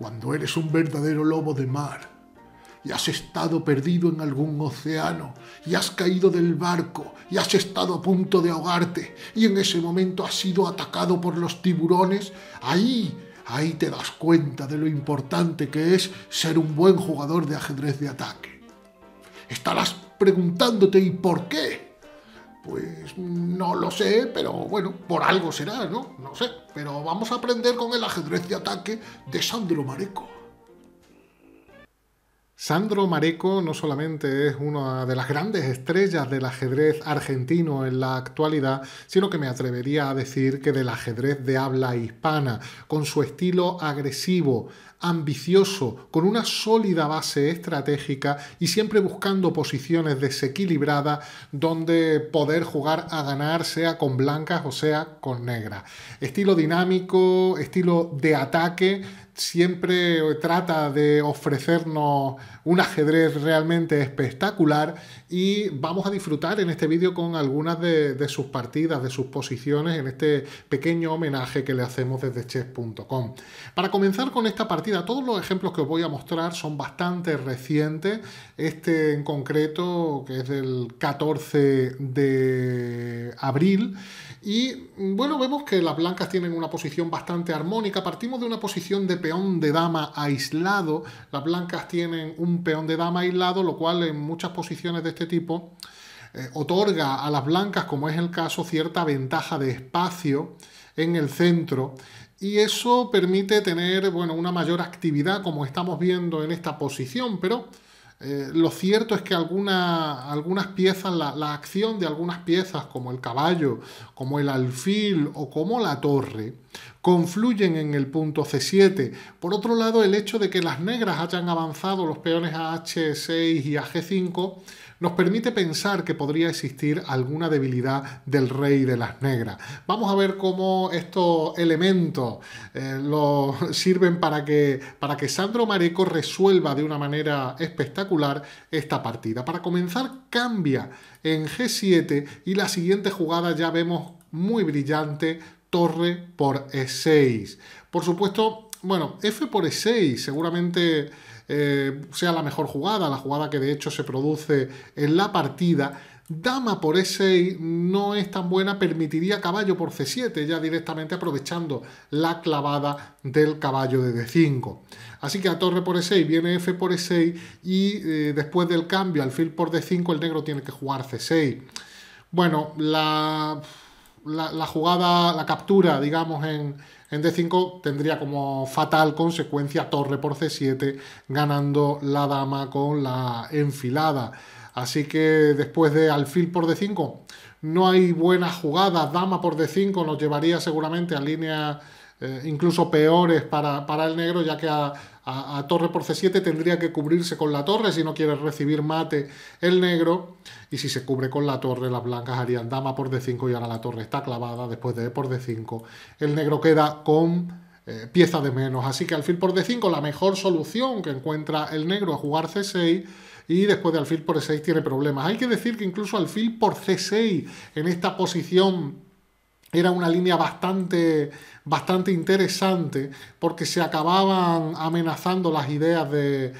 cuando eres un verdadero lobo de mar y has estado perdido en algún océano y has caído del barco y has estado a punto de ahogarte y en ese momento has sido atacado por los tiburones, ahí, ahí te das cuenta de lo importante que es ser un buen jugador de ajedrez de ataque. Estarás preguntándote ¿y por qué? Pues no lo sé, pero bueno, por algo será, ¿no? No sé. Pero vamos a aprender con el ajedrez de ataque de Sandro Mareco. Sandro Mareco no solamente es una de las grandes estrellas del ajedrez argentino en la actualidad, sino que me atrevería a decir que del ajedrez de habla hispana, con su estilo agresivo, ambicioso, con una sólida base estratégica y siempre buscando posiciones desequilibradas donde poder jugar a ganar sea con blancas o sea con negras. Estilo dinámico, estilo de ataque siempre trata de ofrecernos un ajedrez realmente espectacular y vamos a disfrutar en este vídeo con algunas de, sus partidas, de sus posiciones en este pequeño homenaje que le hacemos desde chess.com. Para comenzar con esta partida, todos los ejemplos que os voy a mostrar son bastante recientes, este en concreto que es del 14 de abril, y bueno, vemos que las blancas tienen una posición bastante armónica. Partimos de una posición de peón de dama aislado. Las blancas tienen un peón de dama aislado, lo cual en muchas posiciones de este tipo eh, otorga a las blancas, como es el caso, cierta ventaja de espacio en el centro y eso permite tener bueno, una mayor actividad como estamos viendo en esta posición, pero eh, lo cierto es que algunas piezas, la, acción de algunas piezas, como el caballo, como el alfil o como la torre, confluyen en el punto C7. Por otro lado, el hecho de que las negras hayan avanzado los peones a H6 y a G5 nos permite pensar que podría existir alguna debilidad del rey de las negras. Vamos a ver cómo estos elementos eh, sirven para que, para que Sandro Mareco resuelva de una manera espectacular esta partida. Para comenzar, cambia en G7 y la siguiente jugada ya vemos muy brillante torre por E6. Por supuesto, bueno, F por E6 seguramente eh, sea la mejor jugada, la jugada que de hecho se produce en la partida. Dama por E6 no es tan buena, permitiría caballo por C7, ya directamente aprovechando la clavada del caballo de D5. Así que a torre por E6 viene F por E6 y eh, después del cambio al fil por D5 el negro tiene que jugar C6. Bueno, la la, jugada, la captura, digamos, en, en D5 tendría como fatal consecuencia torre por C7, ganando la dama con la enfilada. Así que después de alfil por D5, no hay buenas jugadas. Dama por D5 nos llevaría seguramente a líneas eh, incluso peores para, para, el negro, ya que a, a, torre por c7 tendría que cubrirse con la torre si no quiere recibir mate el negro. Y si se cubre con la torre, las blancas harían dama por d5 y ahora la torre está clavada después de e por d5. El negro queda con eh, pieza de menos. Así que alfil por d5, la mejor solución que encuentra el negro es jugar c6 y después de alfil por e6 tiene problemas. Hay que decir que incluso alfil por c6 en esta posición era una línea bastante, bastante interesante porque se acababan amenazando las ideas de,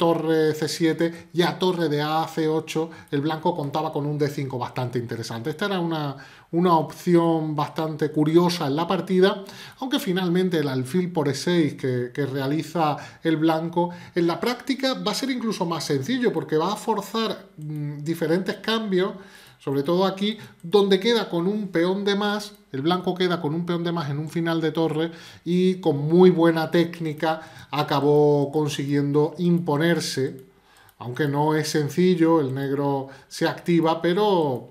torre C7 y a torre de A C8 el blanco contaba con un D5 bastante interesante. Esta era una, opción bastante curiosa en la partida, aunque finalmente el alfil por E6 que, realiza el blanco en la práctica va a ser incluso más sencillo porque va a forzar mm, diferentes cambios sobre todo aquí, donde queda con un peón de más, el blanco queda con un peón de más en un final de torre y con muy buena técnica acabó consiguiendo imponerse. Aunque no es sencillo, el negro se activa, pero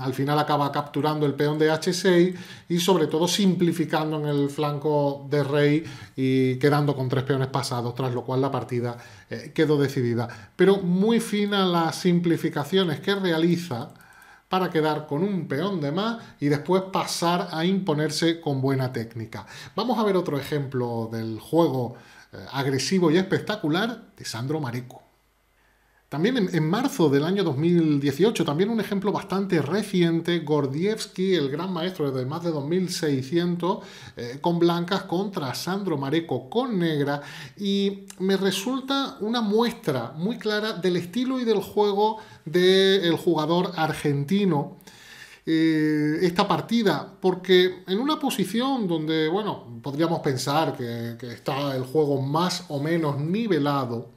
al final acaba capturando el peón de h6 y sobre todo simplificando en el flanco de rey y quedando con tres peones pasados, tras lo cual la partida eh, quedó decidida. Pero muy fina las simplificaciones que realiza para quedar con un peón de más y después pasar a imponerse con buena técnica. Vamos a ver otro ejemplo del juego eh, agresivo y espectacular de Sandro Mareco. También en, marzo del año 2018, también un ejemplo bastante reciente, Gordievsky, el gran maestro desde más de 2600, eh, con blancas contra Sandro Mareco con negra, y me resulta una muestra muy clara del estilo y del juego del jugador argentino. Eh, esta partida, porque en una posición donde, bueno, podríamos pensar que está el juego más o menos nivelado,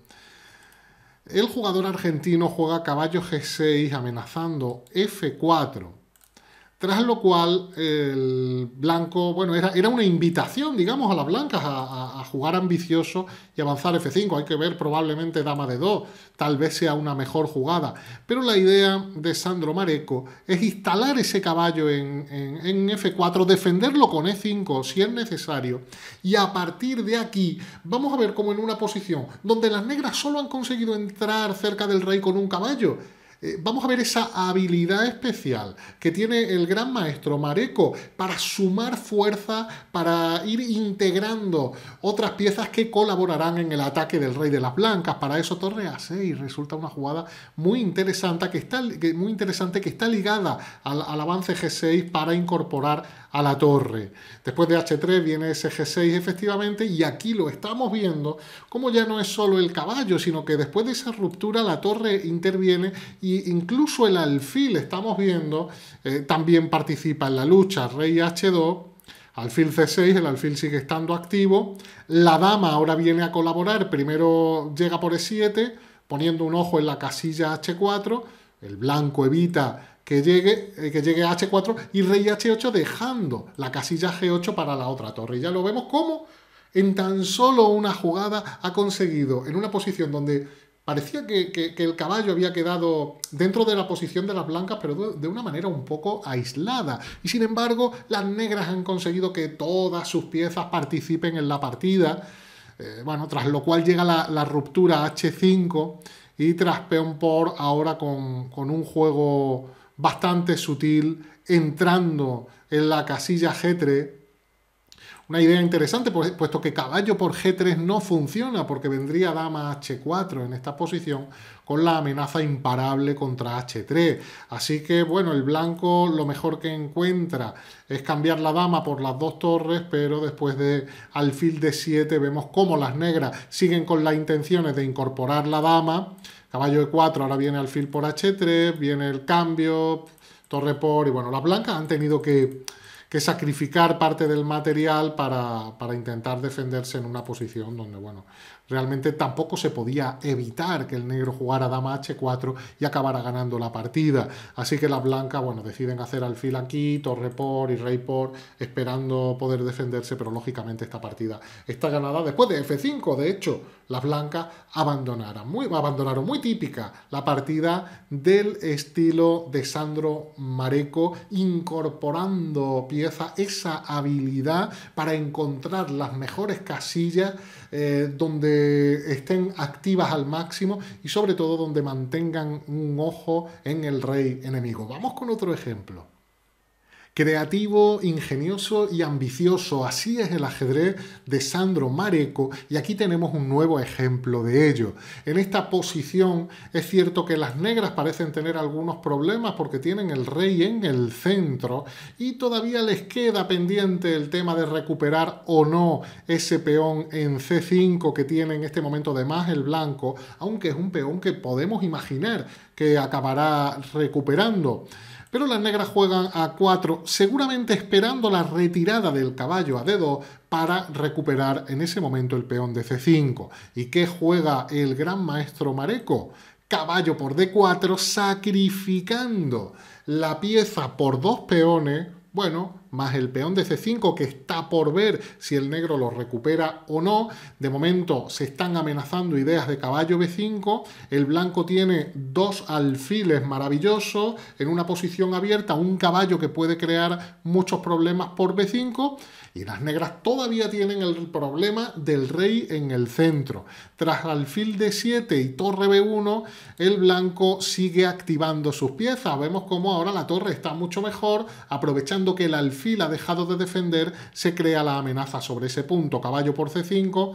el jugador argentino juega caballo G6 amenazando F4 tras lo cual, el blanco, bueno, era, una invitación, digamos, a las blancas a, jugar ambicioso y avanzar F5. Hay que ver, probablemente dama de 2, tal vez sea una mejor jugada. Pero la idea de Sandro Mareco es instalar ese caballo en, F4, defenderlo con E5 si es necesario. Y a partir de aquí, vamos a ver cómo en una posición donde las negras solo han conseguido entrar cerca del rey con un caballo eh, vamos a ver esa habilidad especial que tiene el gran maestro Mareco para sumar fuerza, para ir integrando otras piezas que colaborarán en el ataque del Rey de las Blancas. Para eso Torre a 6 resulta una jugada muy interesante que está, muy interesante, que está ligada al avance G6 para incorporar a la torre. Después de H3 viene ese G6 efectivamente y aquí lo estamos viendo como ya no es solo el caballo, sino que después de esa ruptura la torre interviene e incluso el alfil, estamos viendo, eh, también participa en la lucha. Rey H2, alfil C6, el alfil sigue estando activo. La dama ahora viene a colaborar, primero llega por E7 poniendo un ojo en la casilla H4, el blanco evita que llegue, eh, que llegue a H4 y rey H8 dejando la casilla G8 para la otra torre. Y ya lo vemos cómo en tan solo una jugada ha conseguido, en una posición donde parecía que, el caballo había quedado dentro de la posición de las blancas, pero de una manera un poco aislada. Y sin embargo, las negras han conseguido que todas sus piezas participen en la partida. Eh, bueno, tras lo cual llega la, la ruptura H5 y tras peón por ahora con, con un juego bastante sutil, entrando en la casilla G3. Una idea interesante, pues, puesto que caballo por G3 no funciona, porque vendría dama H4 en esta posición con la amenaza imparable contra H3. Así que, bueno, el blanco lo mejor que encuentra es cambiar la dama por las dos torres, pero después de alfil de 7 vemos cómo las negras siguen con las intenciones de incorporar la dama Caballo E4, ahora viene alfil por H3, viene el cambio, torre por... Y bueno, las blancas han tenido que, sacrificar parte del material para, intentar defenderse en una posición donde, bueno, realmente tampoco se podía evitar que el negro jugara dama h4 y acabara ganando la partida. Así que las blancas, bueno, deciden hacer alfil aquí, torre por y rey por, esperando poder defenderse, pero lógicamente esta partida está ganada después de f5, de hecho, las blancas abandonaron muy, muy típica la partida del estilo de Sandro Mareco, incorporando pieza, esa habilidad para encontrar las mejores casillas eh, donde estén activas al máximo y sobre todo donde mantengan un ojo en el rey enemigo. Vamos con otro ejemplo creativo, ingenioso y ambicioso. Así es el ajedrez de Sandro Mareco y aquí tenemos un nuevo ejemplo de ello. En esta posición es cierto que las negras parecen tener algunos problemas porque tienen el rey en el centro y todavía les queda pendiente el tema de recuperar o no ese peón en C5 que tiene en este momento de más el blanco, aunque es un peón que podemos imaginar que acabará recuperando pero las negras juegan a 4, seguramente esperando la retirada del caballo a D2 para recuperar en ese momento el peón de C5. ¿Y qué juega el gran maestro Mareco? Caballo por D4 sacrificando la pieza por dos peones, bueno, más el peón de C5 que está por ver si el negro lo recupera o no. De momento se están amenazando ideas de caballo B5. El blanco tiene dos alfiles maravillosos en una posición abierta, un caballo que puede crear muchos problemas por B5. Y las negras todavía tienen el problema del rey en el centro. Tras alfil D7 y torre B1, el blanco sigue activando sus piezas. Vemos cómo ahora la torre está mucho mejor, aprovechando que el alfil ha dejado de defender, se crea la amenaza sobre ese punto, caballo por c5,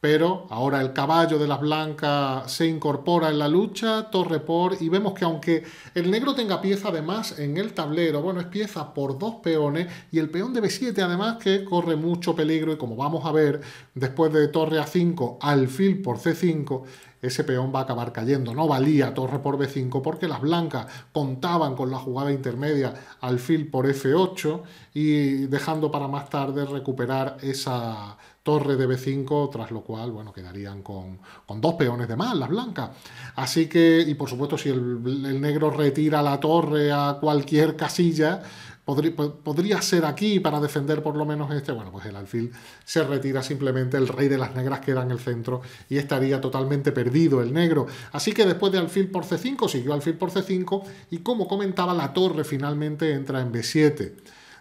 pero ahora el caballo de las blancas se incorpora en la lucha, torre por, y vemos que aunque el negro tenga pieza además en el tablero, bueno, es pieza por dos peones, y el peón de b7 además que corre mucho peligro, y como vamos a ver, después de torre a5, alfil por c5, ese peón va a acabar cayendo. No valía torre por b5 porque las blancas contaban con la jugada intermedia al alfil por f8 y dejando para más tarde recuperar esa torre de B5, tras lo cual, bueno, quedarían con, dos peones de más, las blancas. Así que, y por supuesto, si el, negro retira la torre a cualquier casilla, podría, podría ser aquí para defender por lo menos este, bueno, pues el alfil se retira simplemente, el rey de las negras queda en el centro y estaría totalmente perdido el negro. Así que después de alfil por C5, siguió alfil por C5 y como comentaba, la torre finalmente entra en B7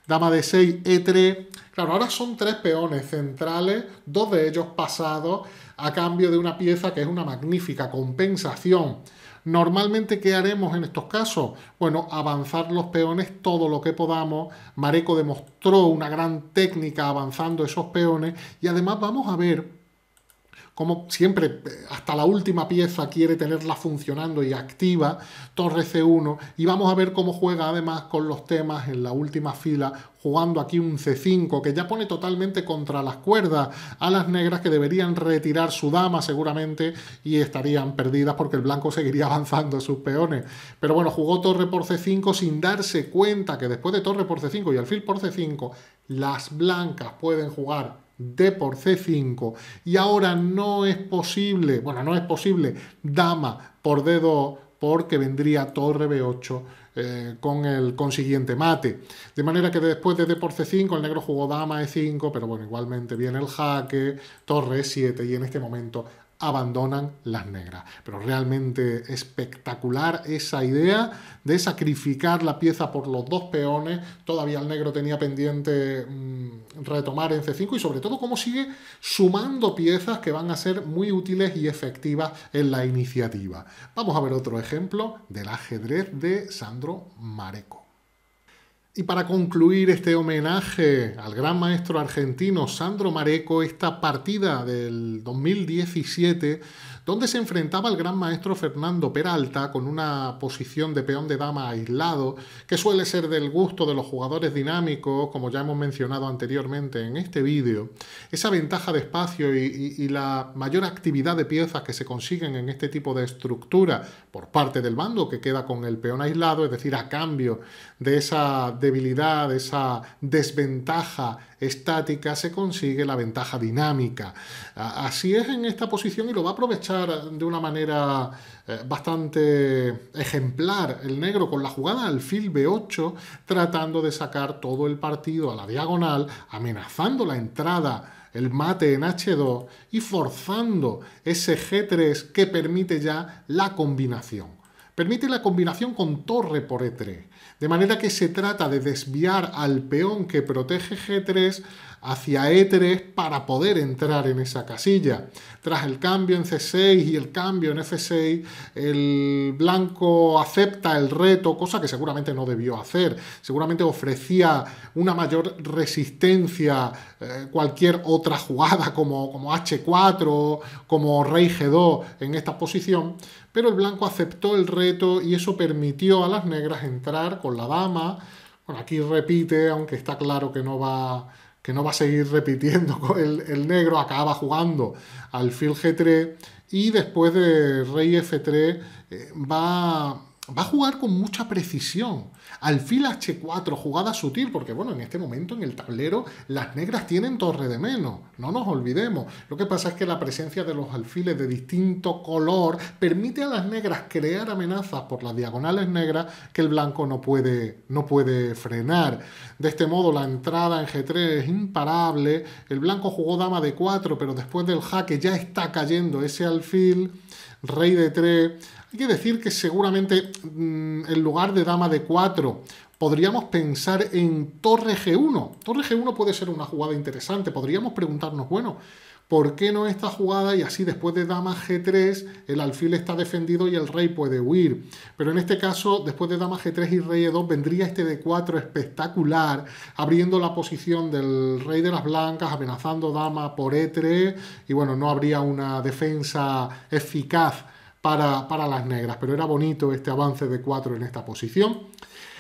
dama de 6, E3. Claro, ahora son tres peones centrales, dos de ellos pasados, a cambio de una pieza que es una magnífica compensación. Normalmente, ¿qué haremos en estos casos? Bueno, avanzar los peones todo lo que podamos. Mareco demostró una gran técnica avanzando esos peones y además vamos a ver como siempre, eh, hasta la última pieza quiere tenerla funcionando y activa, torre C1, y vamos a ver cómo juega además con los temas en la última fila, jugando aquí un C5, que ya pone totalmente contra las cuerdas a las negras que deberían retirar su dama seguramente y estarían perdidas porque el blanco seguiría avanzando sus peones. Pero bueno, jugó torre por C5 sin darse cuenta que después de torre por C5 y alfil por C5, las blancas pueden jugar D por C5 y ahora no es posible, bueno, no es posible dama por D2 porque vendría torre B8 eh, con el consiguiente mate. De manera que después de D por C5 el negro jugó dama E5, pero bueno, igualmente viene el jaque, torre E7 y en este momento abandonan las negras. Pero realmente espectacular esa idea de sacrificar la pieza por los dos peones. Todavía el negro tenía pendiente mm, retomar en C5 y sobre todo cómo sigue sumando piezas que van a ser muy útiles y efectivas en la iniciativa. Vamos a ver otro ejemplo del ajedrez de Sandro Mareco. Y para concluir este homenaje al gran maestro argentino Sandro Mareco, esta partida del 2017 donde se enfrentaba el gran maestro Fernando Peralta con una posición de peón de dama aislado, que suele ser del gusto de los jugadores dinámicos, como ya hemos mencionado anteriormente en este vídeo. Esa ventaja de espacio y, y la mayor actividad de piezas que se consiguen en este tipo de estructura por parte del bando, que queda con el peón aislado, es decir, a cambio de esa debilidad, de esa desventaja estática, se consigue la ventaja dinámica. Así es en esta posición y lo va a aprovechar de una manera eh, bastante ejemplar el negro con la jugada al alfil B8, tratando de sacar todo el partido a la diagonal, amenazando la entrada el mate en H2 y forzando ese G3 que permite ya la combinación. Permite la combinación con torre por E3, de manera que se trata de desviar al peón que protege G3 hacia E3 para poder entrar en esa casilla. Tras el cambio en C6 y el cambio en F6, el blanco acepta el reto, cosa que seguramente no debió hacer. Seguramente ofrecía una mayor resistencia eh, cualquier otra jugada como, como H4, como Rey G2 en esta posición, pero el blanco aceptó el reto y eso permitió a las negras entrar con la dama. Bueno, aquí repite, aunque está claro que no va que no va a seguir repitiendo el, negro, acaba jugando al fil G3 y después de rey F3 eh, va va a jugar con mucha precisión. Alfil H4, jugada sutil, porque bueno, en este momento en el tablero las negras tienen torre de menos, no nos olvidemos. Lo que pasa es que la presencia de los alfiles de distinto color permite a las negras crear amenazas por las diagonales negras que el blanco no puede, no puede frenar. De este modo la entrada en G3 es imparable, el blanco jugó dama de 4, pero después del jaque ya está cayendo ese alfil, rey de 3 hay que decir que seguramente mm, en lugar de dama de 4 podríamos pensar en torre G1. Torre G1 puede ser una jugada interesante. Podríamos preguntarnos, bueno, ¿por qué no esta jugada? Y así después de dama G3 el alfil está defendido y el rey puede huir. Pero en este caso, después de dama G3 y rey E2 vendría este D4 espectacular, abriendo la posición del rey de las blancas, amenazando dama por E3 y bueno, no habría una defensa eficaz para, las negras, pero era bonito este avance de 4 en esta posición.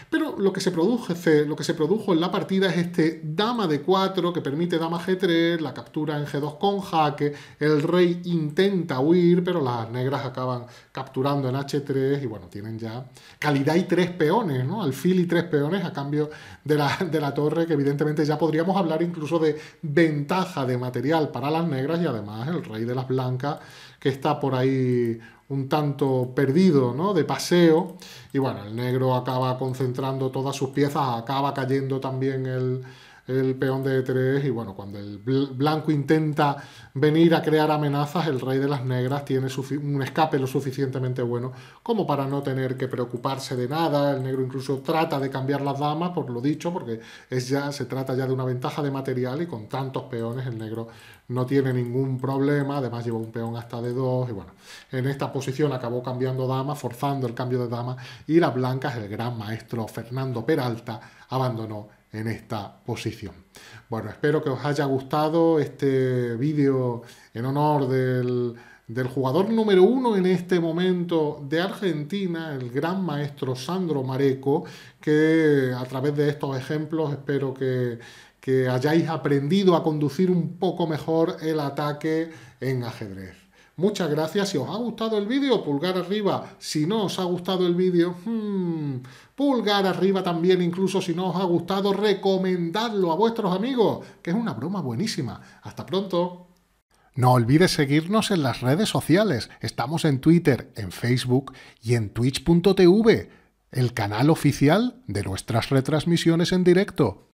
Pero lo que, se produce, lo que se produjo en la partida es este dama de 4 que permite dama g3, la captura en g2 con jaque, el rey intenta huir, pero las negras acaban capturando en h3 y bueno, tienen ya calidad y 3 peones, ¿no? Alfil y 3 peones a cambio de la, de la torre, que evidentemente ya podríamos hablar incluso de ventaja de material para las negras y además el rey de las blancas que está por ahí un tanto perdido, ¿no? De paseo. Y bueno, el negro acaba concentrando todas sus piezas, acaba cayendo también el, el peón de E3 y bueno, cuando el blanco intenta venir a crear amenazas, el rey de las negras tiene un escape lo suficientemente bueno como para no tener que preocuparse de nada, el negro incluso trata de cambiar las damas, por lo dicho, porque es ya, se trata ya de una ventaja de material y con tantos peones el negro no tiene ningún problema, además lleva un peón hasta de dos y bueno, en esta posición acabó cambiando damas, forzando el cambio de dama y las blancas, el gran maestro Fernando Peralta, abandonó en esta posición. Bueno, espero que os haya gustado este vídeo en honor del, jugador número uno en este momento de Argentina, el gran maestro Sandro Mareco, que a través de estos ejemplos espero que hayáis aprendido a conducir un poco mejor el ataque en ajedrez. Muchas gracias. Si os ha gustado el vídeo, pulgar arriba. Si no os ha gustado el vídeo, hmm, pulgar arriba también. Incluso si no os ha gustado, recomendadlo a vuestros amigos, que es una broma buenísima. Hasta pronto. No olvides seguirnos en las redes sociales. Estamos en Twitter, en Facebook y en twitch.tv, el canal oficial de nuestras retransmisiones en directo.